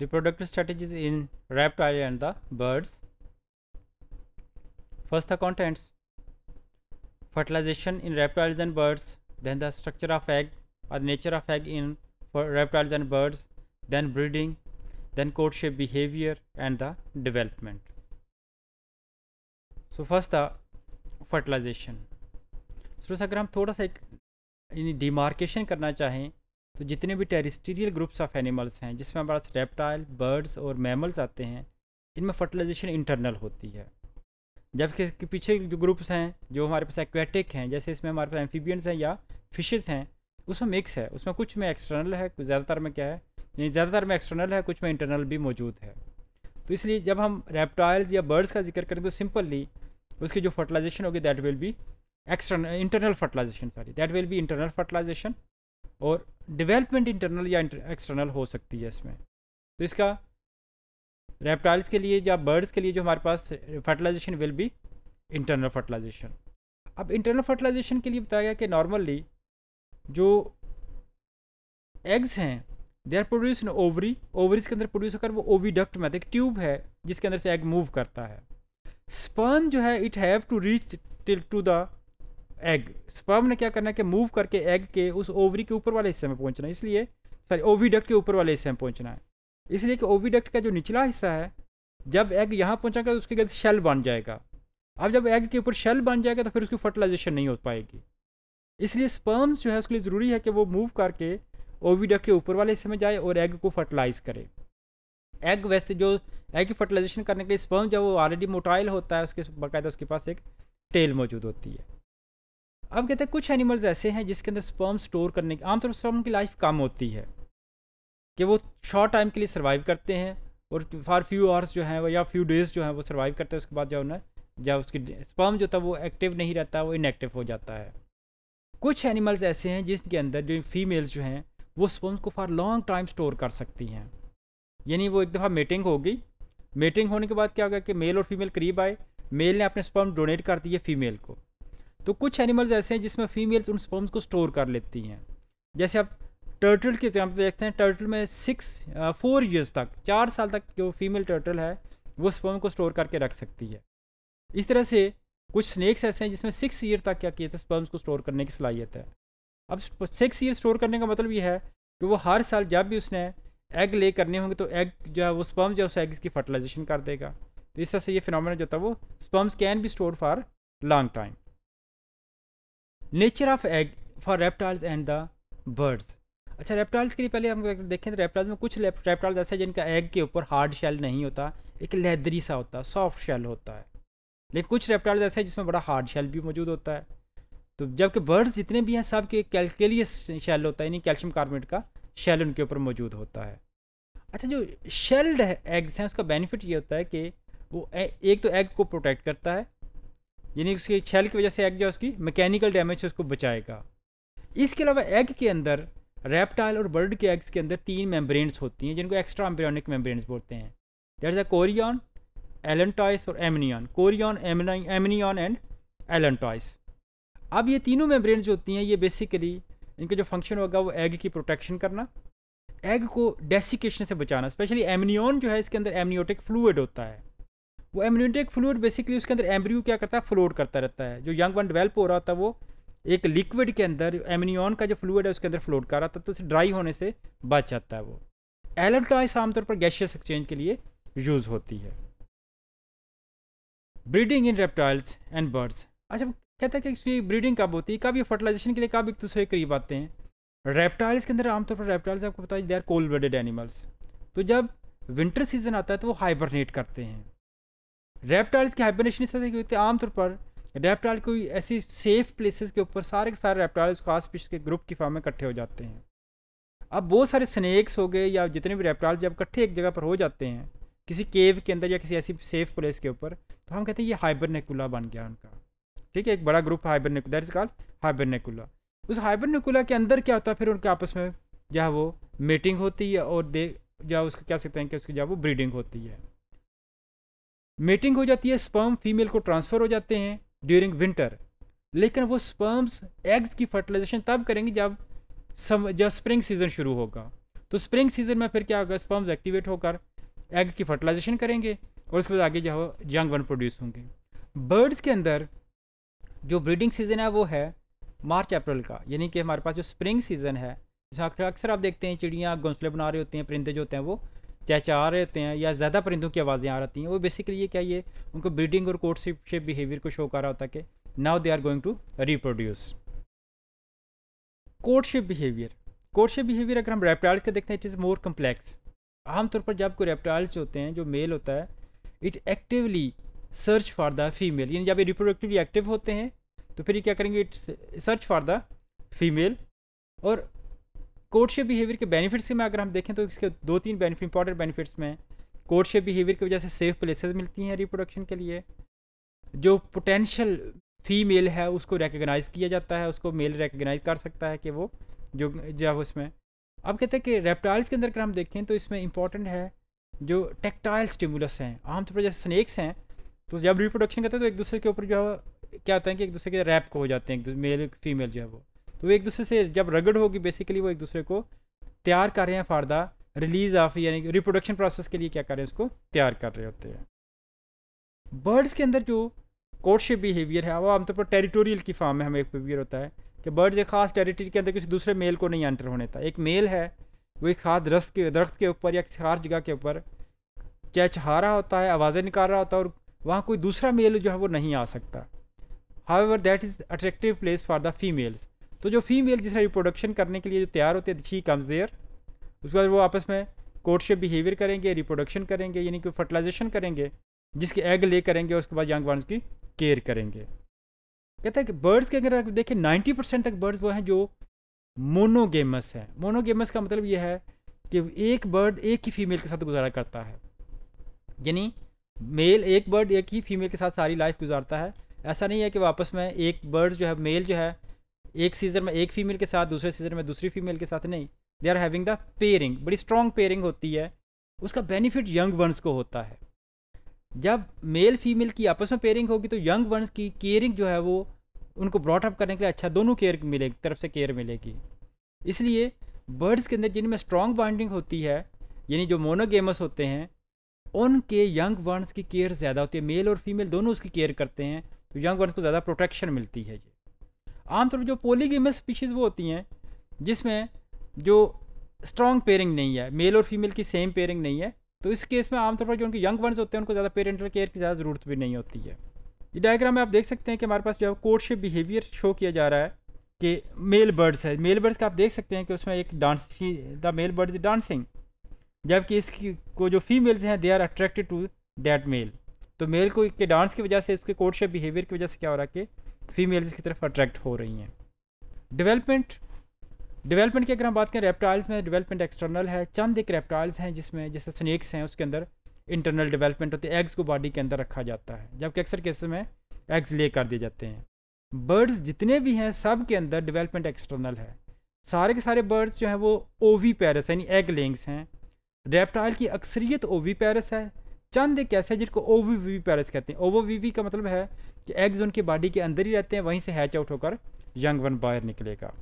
reproductive strategies in reptile and the birds first the contents fertilization in reptiles and birds then the structure of egg or nature of egg in for reptiles and birds then breeding then courtship behavior and the development so first the fertilization so sir अगर हम थोड़ा सा एक demarcation karna chahein तो जितने भी टेरिस्टीरियल groups of animals हैं जिसमें हमारे पास रेप्टाइल बर्ड्स और मैमल्स आते हैं इनमें फर्टिलाइजेशन इंटरनल होती है जबकि इसके पीछे जो ग्रुप्स हैं जो हमारे पास एक्वेटिक हैं जैसे इसमें हमारे पास एम्फीबियंस हैं या फिशेस हैं उसमें मिक्स है उसमें कुछ में एक्सटर्नल है कुछ ज़्यादातर में क्या है ज़्यादातर में एक्सटर्नल है कुछ में इंटरनल भी मौजूद है तो इसलिए जब हम रेप्टाइल्स या बर्ड्स का जिक्र करें तो सिंपली उसकी जो फर्टिलाइजेशन होगी that will be external internal fertilisation sorry that will be internal fertilisation और डेवलपमेंट इंटरनल या एक्सटर्नल हो सकती है इसमें तो इसका रेप्टाइल्स के लिए या बर्ड्स के लिए जो हमारे पास fertilisation will be internal fertilisation अब इंटरनल फर्टिलाइजेशन के लिए बताया गया कि नॉर्मली जो एग्स हैं they are produce in ovary ovaries के अंदर प्रोड्यूस होकर वो ओवीडक्ट में एक ट्यूब है जिसके अंदर से एग मूव करता है स्पर्म जो है it have to reach till to the egg sperm ने क्या करना है कि मूव करके एग के उस ओवरी के ऊपर वाले हिस्से में पहुंचना है इसलिए सॉरी ओवीडक्ट के ऊपर वाले हिस्से में पहुंचना है इसलिए कि ओवीडक्ट का जो निचला हिस्सा है जब एग यहाँ पहुँचाएगा तो उसके गलत शेल बन जाएगा अब जब एग के ऊपर शेल बन जाएगा तो फिर उसकी फर्टिलाइजेशन नहीं हो पाएगी इसलिए स्पर्म्स जो है उसके लिए ज़रूरी है कि वो मूव करके ओवीडक्ट के ऊपर वाले हिस्से में जाए और एग को फर्टिलाइज़ करे एग वैसे जो एग की फर्टिलाइजेशन करने के लिए स्पर्म जब वो ऑलरेडी मोटाइल होता है उसके बाकायदा उसके पास एक टेल मौजूद होती है अब कहते हैं कुछ एनिमल्स ऐसे हैं जिसके अंदर स्पर्म स्टोर करने की आमतौर पर स्पर्म की लाइफ कम होती है कि वो शॉर्ट टाइम के लिए सर्वाइव करते हैं और फॉर फ्यू आवर्स जो है वो या फ्यू डेज़ जो है वो सर्वाइव करते हैं उसके बाद जो है जब उसकी स्पर्म जो था वो एक्टिव नहीं रहता वो इनएक्टिव हो जाता है कुछ एनिमल्स ऐसे हैं जिसके अंदर जो फीमेल्स जो हैं वो स्पर्म को फॉर लॉन्ग टाइम स्टोर कर सकती हैं यानी वो एक दफ़ा मेटिंग हो गई मेटिंग होने के बाद क्या होगा कि मेल और फीमेल करीब आए मेल ने अपने स्पर्म डोनेट कर दिए फीमेल को तो कुछ एनिमल्स ऐसे हैं जिसमें फीमेल्स उन स्पर्म्स को स्टोर कर लेती हैं जैसे आप टर्टल के एग्जाम्पल देखते हैं टर्टल में सिक्स फोर ईयर्स तक चार साल तक जो फीमेल टर्टल है वो स्पर्म को स्टोर करके रख सकती है इस तरह से कुछ स्नैक्स ऐसे हैं जिसमें सिक्स ईयर तक क्या किया था स्पर्म्स को स्टोर करने की सलाहियत है अब सिक्स ईयर स्टोर करने का मतलब ये है कि वो हर साल जब भी उसने एग ले करने होंगे तो एग जो है वो स्पर्म जो है उस एग की फर्टिलाइजेशन कर देगा तो इस तरह से ये फिनोमेना जो था वो sperms can be store for long time nature of egg for reptiles and the birds अच्छा रेप्टाइल्स के लिए पहले हम देखें तो रेप्टाइल्स में कुछ रेप्टाइल्स ऐसे हैं जिनका एग के ऊपर हार्ड शेल नहीं होता एक लेदरी सा होता है सॉफ्ट शेल होता है लेकिन कुछ रेप्टाइल्स ऐसे हैं जिसमें बड़ा हार्ड शेल भी मौजूद होता है तो जबकि बर्ड्स जितने भी हैं सब के कैलकेलियस शेल होता है यानी कैल्शियम कार्बोनेट का शेल उनके ऊपर मौजूद होता है अच्छा जो शेल्ड एग्स हैं उसका बेनिफिट ये होता है कि वो एक तो एग को प्रोटेक्ट करता है यानी उसके छेल की वजह से एग जो है उसकी मैकेनिकल डैमेज से उसको बचाएगा इसके अलावा एग के अंदर रेप्टाइल और बर्ड के एग्स के अंदर तीन मेम्ब्रेन्स होती हैं जिनको एक्स्ट्रा एम्ब्रियोनिक मेम्ब्रेन्स बोलते हैं that is a chorion allantois और amnion chorion amnion and allantois अब ये तीनों मेम्ब्रेन्स जो होती हैं ये बेसिकली इनका जो फंक्शन होगा वो एग की प्रोटेक्शन करना एग को डेसिकेशन से बचाना स्पेशली एमनियन जो है इसके अंदर एमनियोटिक फ्लूड होता है वो एमनियोटिक फ्लूड बेसिकली उसके अंदर एम्ब्रियो क्या करता है फ्लोट करता रहता है जो यंग वन डेवलप हो रहा था वो एक लिक्विड के अंदर एमिनियन का जो फ्लूड है उसके अंदर फ्लोट कर रहा था तो उसे ड्राई होने से बच जाता है वो एलेटाइस आमतौर पर गैशियस एक्सचेंज के लिए यूज़ होती है breeding in reptiles and birds अच्छा कहता है कि ब्रीडिंग कब होती है कब ये फर्टिलाइजेशन के लिए कब एक दूसरे के करीब आते हैं रेप्टाइल्स के अंदर आमतौर पर रेप्टाइल्स आपको पता है they are cold blooded animals तो जब विंटर सीजन आता है तो वो हाइबरनेट करते हैं रेप्टाइल्स की हाइबरनेशन इस तरह की होती है आमतौर पर रेप्टाइल कोई ऐसी सेफ प्लेसेस के ऊपर सारे के सारे रेप्टाइल्स खास पिछ के ग्रुप की फॉर्म में इकट्ठे हो जाते हैं अब बहुत सारे स्नैक्स हो गए या जितने भी रेप्टाइल्स जब इकट्ठे एक जगह पर हो जाते हैं किसी केव के अंदर या किसी ऐसी सेफ प्लेस के ऊपर तो हम कहते हैं ये हाइबरनेकुला बन गया उनका ठीक है एक बड़ा group hibernacula that is called hibernacula उस हाइबरनेकुला के अंदर क्या होता है फिर उनके आपस में जो है वो मीटिंग होती है और दे जो उसको कह सकते हैं कि उसकी जहाँ वो ब्रीडिंग होती है मेटिंग हो जाती है स्पर्म फीमेल को ट्रांसफ़र हो जाते हैं ड्यूरिंग विंटर लेकिन वो स्पर्म्स एग्स की फर्टिलाइजेशन तब करेंगे जब सम जब स्प्रिंग सीजन शुरू होगा तो स्प्रिंग सीजन में फिर क्या होगा स्पर्म्स एक्टिवेट होकर एग की फर्टिलाइजेशन करेंगे और उसके बाद आगे जो यंग वन प्रोड्यूस होंगे बर्ड्स के अंदर जो ब्रीडिंग सीजन है वो है मार्च अप्रैल का यानी कि हमारे पास जो स्प्रिंग सीजन है जिसमें अक्सर आप देखते हैं चिड़ियाँ घोंसले बना रहे होते हैं परिंदे जो होते हैं वो चहचा रहे होते हैं या ज़्यादा परिंदों की आवाज़ें आ रही हैं वो बेसिकली ये क्या ये उनको ब्रीडिंग और कोर्टशिप शेप बिहेवियर को शो कर रहा होता है कि now they are going to reproduce courtship behaviour courtship behaviour अगर हम रेप्टाइल्स का देखते हैं इट इज़ मोर कम्प्लेक्स आमतौर पर जब कोई रेप्टाइल्स होते हैं जो मेल होता है it actively search for the female यानी जब ये रिप्रोडक्टिवली एक्टिव होते हैं तो फिर ये क्या करेंगे it search for the female और कोडशेप बिहेवियर के बेनिफिट्स में अगर हम देखें तो इसके दो तीन बेनिफिट इंपॉर्टेंट बेनिफिट्स में कोडशेप बिहेवियर की वजह से सेफ प्लेसेस मिलती हैं रिप्रोडक्शन के लिए जो पोटेंशियल फीमेल है उसको रिकगनाइज़ किया जाता है उसको मेल रिकगनाइज कर सकता है कि वो जो जब उसमें अब कहते हैं कि रेप्टाइल्स के अंदर अगर हम देखें तो इसमें इंपॉर्टेंट है जो टेक्टाइल स्टिमुलस हैं आमतौर पर जैसे स्नैक्स हैं तो जब रिप्रोडक्शन करते हैं तो एक दूसरे के ऊपर जो है क्या होता है कि एक दूसरे के रैप को हो जाते हैं मेल फीमेल जो है वो तो वो एक दूसरे से जब रगड़ होगी बेसिकली वो एक दूसरे को तैयार कर रहे हैं फॉर द रिलीज ऑफ यानी रिप्रोडक्शन प्रोसेस के लिए क्या कर रहे हैं उसको तैयार कर रहे होते हैं बर्ड्स के अंदर जो कोर्टशिप बिहेवियर है वो आमतौर पर टेरिटोरियल की फॉर्म में हमें एक बिहेवियर होता है कि बर्ड्स एक खास टेरिटरी के अंदर किसी दूसरे मेल को नहीं एंटर होने था एक मेल है वो एक खास दरख्त के दरख्त के ऊपर या किसी खास जगह के ऊपर चहचहा रहा होता है आवाज़ें निकाल रहा होता है और वहाँ कोई दूसरा मेल जो है वो नहीं आ सकता however that is attractive place for the females तो जो फीमेल जिस रिप्रोडक्शन करने के लिए जो तैयार होते हैं शी कम्स देयर उसके बाद वो आपस में कोर्टशिप बिहेवियर करेंगे रिप्रोडक्शन करेंगे यानी कि फर्टिलाइजेशन करेंगे जिसके एग ले करेंगे उसके बाद यंग वंस की केयर करेंगे कहते हैं कि बर्ड्स के अगर देखें नाइन्टी परसेंट तक बर्ड्स वो हैं जो मोनोगेमस हैं मोनोगेमस का मतलब यह है कि एक बर्ड एक ही फीमेल के साथ गुजारा करता है यानी मेल एक बर्ड एक ही फीमेल के साथ सारी लाइफ गुजारता है ऐसा नहीं है कि वापस में एक बर्ड जो है मेल जो है एक सीजन में एक फीमेल के साथ दूसरे सीजन में दूसरी फीमेल के साथ नहीं they are having the pairing बड़ी स्ट्रॉन्ग पेयरिंग होती है उसका बेनिफिट यंग वंस को होता है जब मेल फीमेल की आपस में पेयरिंग होगी तो यंग वंस की केयरिंग जो है वो उनको ब्रॉटअप करने के लिए अच्छा दोनों केयर मिलेगी तरफ से केयर मिलेगी इसलिए बर्ड्स के अंदर जिनमें स्ट्रॉन्ग बॉन्डिंग होती है यानी जो मोनोगेमस होते हैं उनके यंग वर्नस की केयर ज़्यादा होती है मेल और फीमेल दोनों उसकी केयर करते हैं तो यंग वर्नस को ज़्यादा प्रोटेक्शन मिलती है ये आमतौर पर जो पोलीगेमस स्पीशीज़ वो होती हैं जिसमें जो स्ट्रॉन्ग पेयरिंग नहीं है मेल और फीमेल की सेम पेयरिंग नहीं है तो इस केस में आमतौर पर जो उनके यंग वंस होते हैं उनको ज़्यादा पेरेंटल केयर की ज़्यादा ज़रूरत भी नहीं होती है ये डायग्राम में आप देख सकते हैं कि हमारे पास जो है कोर्टशिप बिहेवियर शो किया जा रहा है कि मेल बर्ड्स है मेल बर्ड्स का आप देख सकते हैं कि उसमें एक dance the male bird is dancing जबकि इसकी को जो फीमेल्स हैं they are attracted to that male तो मेल को के डांस की वजह से इसके कोर्टशिप बिहेवियर की वजह से क्या हो रहा है कि फीमेल्स की तरफ अट्रैक्ट हो रही हैं डेवलपमेंट डेवलपमेंट की अगर हम बात करें रेप्टाइल्स में डेवलपमेंट एक्सटर्नल है चंद एक रेप्टाइल्स हैं जिसमें जैसे स्नैक्स हैं उसके अंदर इंटरनल डेवलपमेंट होती है एग्स को बॉडी के अंदर रखा जाता है जबकि अक्सर केसेस में एग्स ले कर दिए जाते हैं बर्ड्स जितने भी हैं सब के अंदर डेवलपमेंट एक्सटर्नल है सारे के सारे बर्ड्स जो हैं वो ओवी पैरस यानी एग लेंग्स हैं रेप्टाइल की अक्सरियत ओवी पैरस है चंद एक ऐसे जिनको ओवीवीवी पैरस कहते हैं ओवोवीवी का मतलब है कि एग्ज उनके बॉडी के अंदर ही रहते हैं वहीं से हैच आउट होकर यंग वन बाहर निकलेगा